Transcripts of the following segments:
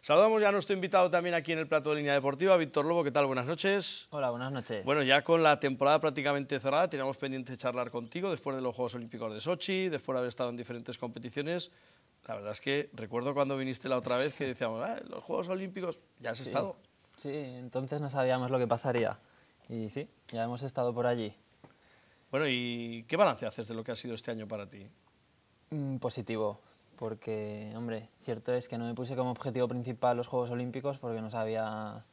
Saludamos ya a nuestro invitado también aquí en el plato de Línea Deportiva, Víctor Lobo, ¿qué tal? Buenas noches. Hola, buenas noches. Bueno, ya con la temporada prácticamente cerrada, teníamos pendiente charlar contigo después de los Juegos Olímpicos de Sochi, después de haber estado en diferentes competiciones. La verdad es que recuerdo cuando viniste la otra vez que decíamos, ah, los Juegos Olímpicos, ya has estado. Sí, entonces no sabíamos lo que pasaría. Y sí, ya hemos estado por allí. Bueno, ¿y qué balance haces de lo que ha sido este año para ti? Mm, positivo porque, hombre, cierto es que no me puse como objetivo principal los Juegos Olímpicos porque no sabía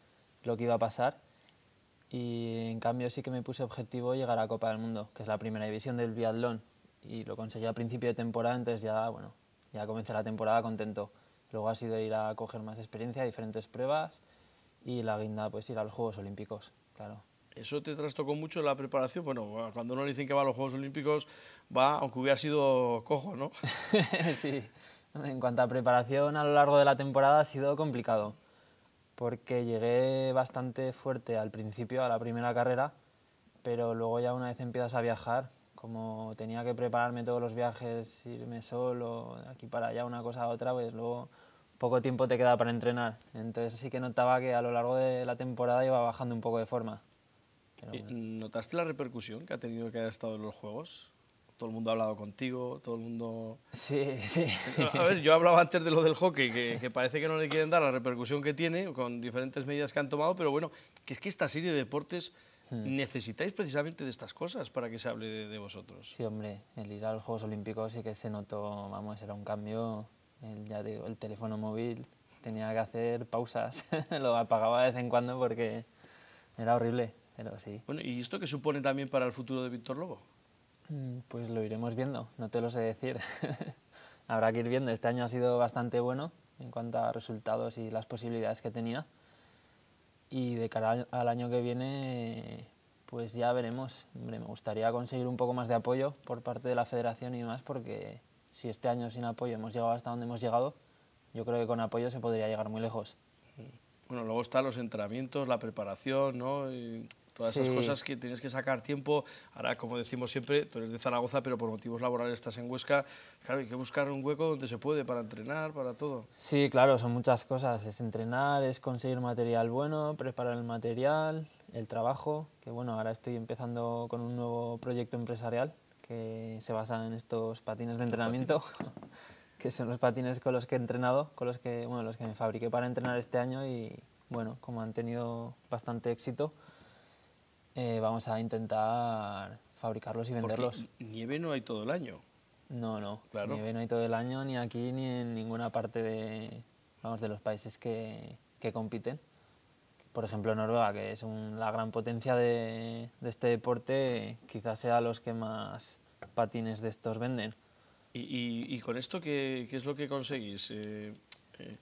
lo que iba a pasar y en cambio sí que me puse objetivo llegar a Copa del Mundo, que es la primera división del biatlón y lo conseguí a principio de temporada, entonces ya, bueno, ya comencé la temporada contento. Luego ha sido ir a coger más experiencia, diferentes pruebas y la guinda pues ir a los Juegos Olímpicos, claro. ¿Eso te trastocó mucho la preparación? Bueno, cuando uno le dicen que va a los Juegos Olímpicos, va aunque hubiera sido cojo, ¿no? sí. En cuanto a preparación a lo largo de la temporada ha sido complicado, porque llegué bastante fuerte al principio, a la primera carrera, pero luego ya una vez empiezas a viajar, como tenía que prepararme todos los viajes, irme solo, aquí para allá, una cosa a otra, pues luego poco tiempo te queda para entrenar. Entonces sí que notaba que a lo largo de la temporada iba bajando un poco de forma. ¿Notaste la repercusión que ha tenido que haya estado en los Juegos? todo el mundo ha hablado contigo, todo el mundo... Sí, sí. A ver, yo hablaba antes de lo del hockey, que, parece que no le quieren dar la repercusión que tiene con diferentes medidas que han tomado, pero bueno, que es que esta serie de deportes hmm. necesitáis precisamente de estas cosas para que se hable de, vosotros. Sí, hombre, el ir a los Juegos Olímpicos sí que se notó, vamos, era un cambio, ya digo, el teléfono móvil tenía que hacer pausas, lo apagaba de vez en cuando porque era horrible. Bueno, ¿y esto qué supone también para el futuro de Víctor Lobo? Mm, pues lo iremos viendo, no te lo sé decir. Habrá que ir viendo, este año ha sido bastante bueno en cuanto a resultados y las posibilidades que tenía. Y de cara al año que viene, pues ya veremos. me gustaría conseguir un poco más de apoyo por parte de la federación y demás, porque si este año sin apoyo hemos llegado hasta donde hemos llegado, yo creo que con apoyo se podría llegar muy lejos. Bueno, luego están los entrenamientos, la preparación, ¿no? todas esas cosas que tienes que sacar tiempo. Ahora, como decimos siempre, tú eres de Zaragoza, pero por motivos laborales estás en Huesca. Claro, hay que buscar un hueco donde se puede para entrenar, para todo. Sí, claro, son muchas cosas. Es entrenar, es conseguir material bueno, preparar el material, el trabajo, que bueno, ahora estoy empezando con un nuevo proyecto empresarial que se basa en estos patines de entrenamiento. que son los patines con los que he entrenado, con los que, bueno, los que me fabriqué para entrenar este año y bueno, como han tenido bastante éxito, eh, vamos a intentar fabricarlos y venderlos. Porque nieve no hay todo el año. No, no. Claro. Nieve no hay todo el año, ni aquí, ni en ninguna parte de, vamos, de los países que, que compiten. Por ejemplo, Noruega, que es la gran potencia de, este deporte, quizás sea los que más patines de estos venden. ¿Y, con esto ¿qué, es lo que conseguís? Eh, eh,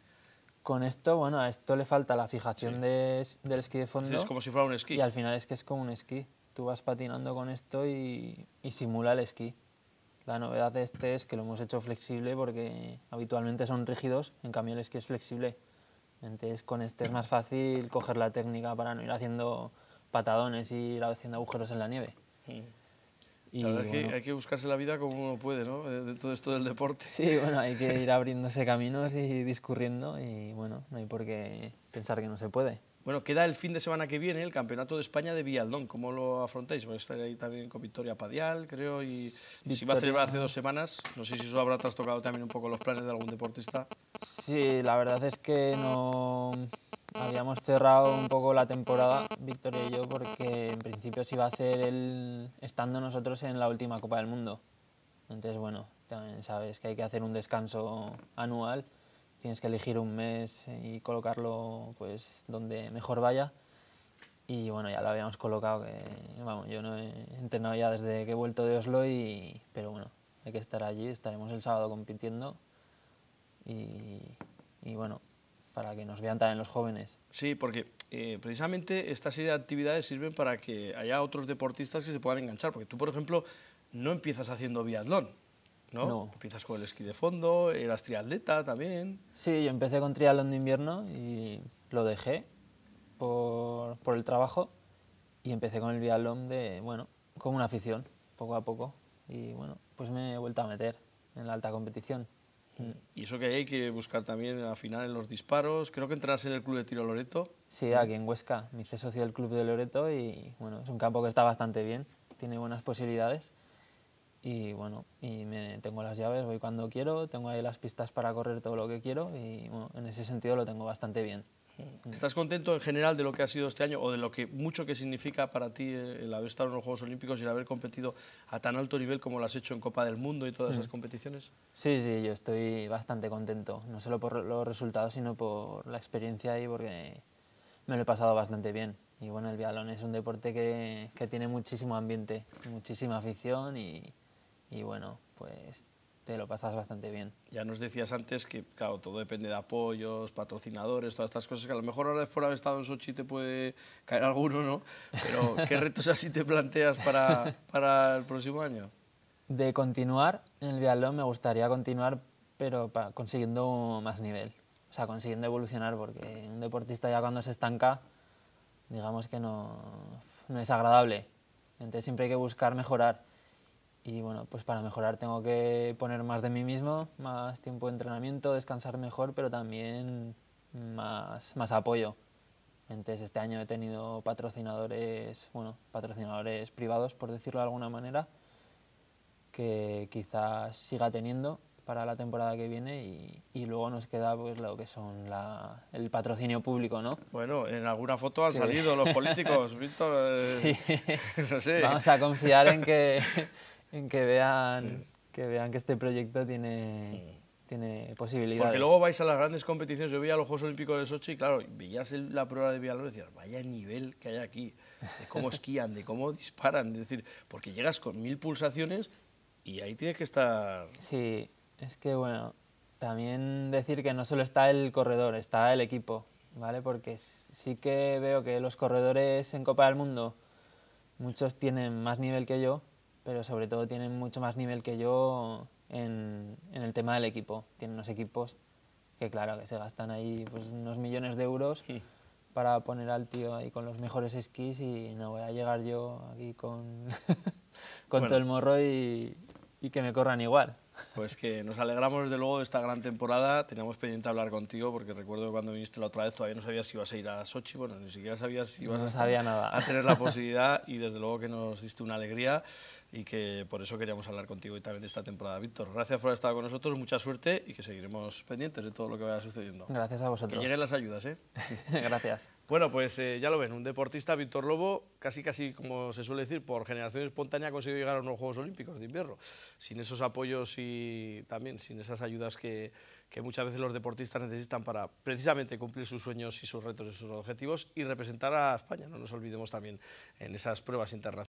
con esto, bueno, a esto le falta la fijación de, del esquí de fondo. Sí, es como si fuera un esquí. Y al final es que es como un esquí. Tú vas patinando con esto y, y, simula el esquí. La novedad de este es que lo hemos hecho flexible porque habitualmente son rígidos, en cambio el esquí es flexible. Entonces con este es más fácil coger la técnica para no ir haciendo patadones y ir haciendo agujeros en la nieve. Sí. Mm hay que buscarse la vida como uno puede, ¿no? Eh, de todo esto del deporte. Sí, bueno, hay que ir abriéndose caminos y discurriendo y bueno, no hay por qué pensar que no se puede. Bueno, queda el fin de semana que viene el Campeonato de España de Vialdón. ¿Cómo lo afrontáis? a estar ahí también con Victoria Padial, creo, y si va a celebrar hace dos semanas, no sé si eso habrá trastocado también un poco los planes de algún deportista. Sí, la verdad es que no habíamos cerrado un poco la temporada, Victoria y yo, porque en principio se iba a hacer el estando nosotros en la última Copa del Mundo. Entonces, bueno, también sabes que hay que hacer un descanso anual, tienes que elegir un mes y colocarlo pues donde mejor vaya. Y bueno, ya lo habíamos colocado, que vamos, yo no he entrenado ya desde que he vuelto de Oslo, y, pero bueno, hay que estar allí, estaremos el sábado compitiendo. Y, y bueno, para que nos vean también los jóvenes. Sí, porque eh, precisamente esta serie de actividades sirven para que haya otros deportistas que se puedan enganchar, porque tú, por ejemplo, no empiezas haciendo biatlón, ¿no? Empiezas con el esquí de fondo, eras triatleta también. Sí, yo empecé con triatlón de invierno y lo dejé por, por el trabajo y empecé con el biatlón de, bueno, como una afición, poco a poco. Y bueno, pues me he vuelto a meter en la alta competición. Y eso que hay, que buscar también final en los disparos. Creo que entras en el Club de Tiro Loreto. Sí, aquí en Huesca. mi hice socio del Club de Loreto y bueno, es un campo que está bastante bien, tiene buenas posibilidades. Y bueno, tengo las llaves, voy cuando quiero, tengo ahí las pistas para correr todo lo que quiero y en ese sentido lo tengo bastante bien. Mm. ¿Estás contento en general de lo que ha sido este año o de lo que mucho que significa para ti el haber estado en los Juegos Olímpicos y el haber competido a tan alto nivel como lo has hecho en Copa del Mundo y todas mm. esas competiciones? Sí, sí, yo estoy bastante contento, no solo por los resultados, sino por la experiencia ahí porque me lo he pasado bastante bien. Y bueno, el biatlón es un deporte que, tiene muchísimo ambiente, muchísima afición y, y bueno, pues lo pasas bastante bien. Ya nos decías antes que, claro, todo depende de apoyos, patrocinadores, todas estas cosas que a lo mejor ahora de haber estado en Sochi te puede caer alguno, ¿no? Pero ¿qué retos así te planteas para, para el próximo año? De continuar en el diálogo me gustaría continuar, pero consiguiendo más nivel. O sea, consiguiendo evolucionar, porque un deportista ya cuando se estanca, digamos que no, no es agradable. Entonces siempre hay que buscar mejorar. Y bueno, pues para mejorar tengo que poner más de mí mismo, más tiempo de entrenamiento, descansar mejor, pero también más, más apoyo. Entonces este año he tenido patrocinadores, bueno, patrocinadores privados, por decirlo de alguna manera, que quizás siga teniendo para la temporada que viene y, luego nos queda pues lo que son el patrocinio público, ¿no? Bueno, en alguna foto han salido los políticos, Víctor. Eh, sí. no sé. Vamos a confiar en que en que vean, que vean que este proyecto tiene, mm. tiene posibilidades. Porque luego vais a las grandes competiciones, yo a los Juegos Olímpicos de Sochi y claro, veías la prueba de Villalobos y decías, vaya nivel que hay aquí, de cómo esquían, de cómo disparan, es decir, porque llegas con mil pulsaciones y ahí tienes que estar... Sí, es que bueno, también decir que no solo está el corredor, está el equipo, ¿vale? Porque sí que veo que los corredores en Copa del Mundo, muchos tienen más nivel que yo, pero sobre todo tienen mucho más nivel que yo en, el tema del equipo. Tienen unos equipos que, claro, que se gastan ahí pues, unos millones de euros para poner al tío ahí con los mejores esquís y no voy a llegar yo aquí con, con todo el morro y que me corran igual. Pues que nos alegramos desde luego de esta gran temporada. Teníamos pendiente hablar contigo porque recuerdo que cuando viniste la otra vez todavía no sabías si ibas a ir a Sochi, bueno, ni siquiera sabías si ibas a, nada. a tener la posibilidad y desde luego que nos diste una alegría y que por eso queríamos hablar contigo y también de esta temporada. Víctor, gracias por haber estado con nosotros, mucha suerte y que seguiremos pendientes de todo lo que vaya sucediendo. Gracias a vosotros. Que lleguen las ayudas, ¿eh? gracias. Bueno, pues eh, ya lo ven, un deportista, Víctor Lobo, casi casi como se suele decir, por generación espontánea ha conseguido llegar a unos Juegos Olímpicos de invierno. Sin esos apoyos y también sin esas ayudas que, que muchas veces los deportistas necesitan para precisamente cumplir sus sueños y sus retos y sus objetivos y representar a España, no nos olvidemos también en esas pruebas internacionales.